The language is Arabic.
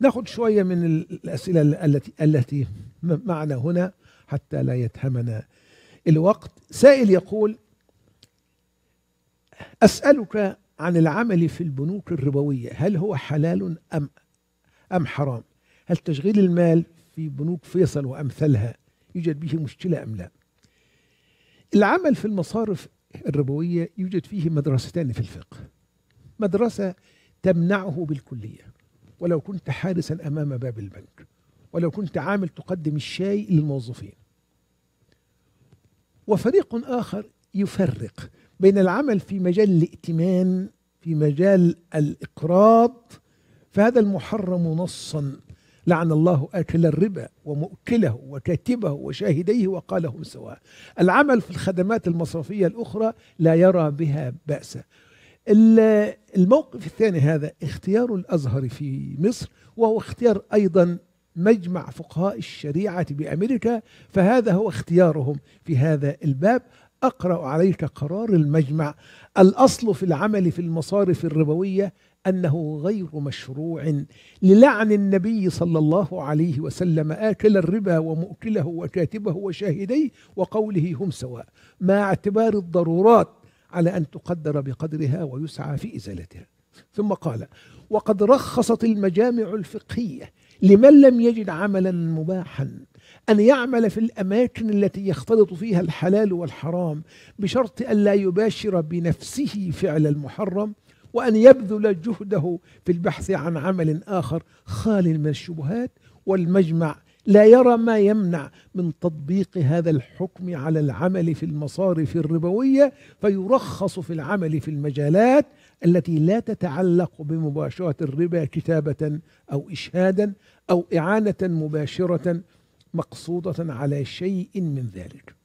ناخذ شويه من الاسئله التي التي معنا هنا حتى لا يتهمنا الوقت سائل يقول اسالك عن العمل في البنوك الربويه هل هو حلال ام ام حرام هل تشغيل المال في بنوك فيصل وامثالها يوجد به مشكله ام لا العمل في المصارف الربويه يوجد فيه مدرستان في الفقه مدرسه تمنعه بالكليه ولو كنت حارسا أمام باب البنك ولو كنت عامل تقدم الشاي للموظفين وفريق آخر يفرق بين العمل في مجال الائتمان في مجال الإقراض فهذا المحرم نصا لعن الله آكل الربا ومؤكله وكاتبه وشاهديه وقالهم سواء العمل في الخدمات المصرفية الأخرى لا يرى بها بأسا الموقف الثاني هذا اختيار الأزهر في مصر وهو اختيار أيضا مجمع فقهاء الشريعة بأمريكا فهذا هو اختيارهم في هذا الباب أقرأ عليك قرار المجمع الأصل في العمل في المصارف الربوية أنه غير مشروع للعن النبي صلى الله عليه وسلم آكل الربا ومؤكله وكاتبه وشاهديه وقوله هم سواء مع اعتبار الضرورات على أن تقدر بقدرها ويسعى في إزالتها ثم قال وقد رخصت المجامع الفقهية لمن لم يجد عملا مباحا أن يعمل في الأماكن التي يختلط فيها الحلال والحرام بشرط أن لا يباشر بنفسه فعل المحرم وأن يبذل جهده في البحث عن عمل آخر خال من الشبهات والمجمع لا يرى ما يمنع من تطبيق هذا الحكم على العمل في المصارف الربوية فيرخص في العمل في المجالات التي لا تتعلق بمباشرة الربا كتابة أو إشهادا أو إعانة مباشرة مقصودة على شيء من ذلك